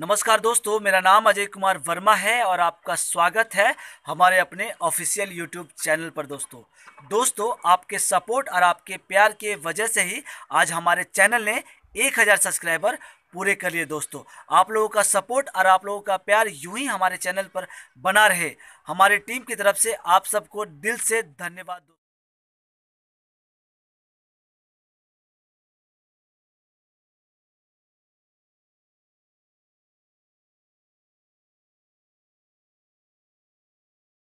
नमस्कार दोस्तों मेरा नाम अजय कुमार वर्मा है और आपका स्वागत है हमारे अपने ऑफिशियल यूट्यूब चैनल पर दोस्तों दोस्तों आपके सपोर्ट और आपके प्यार के वजह से ही आज हमारे चैनल ने 1000 सब्सक्राइबर पूरे कर लिए दोस्तों आप लोगों का सपोर्ट और आप लोगों का प्यार यूं ही हमारे चैनल पर बना रहे हमारे टीम की तरफ से आप सबको दिल से धन्यवाद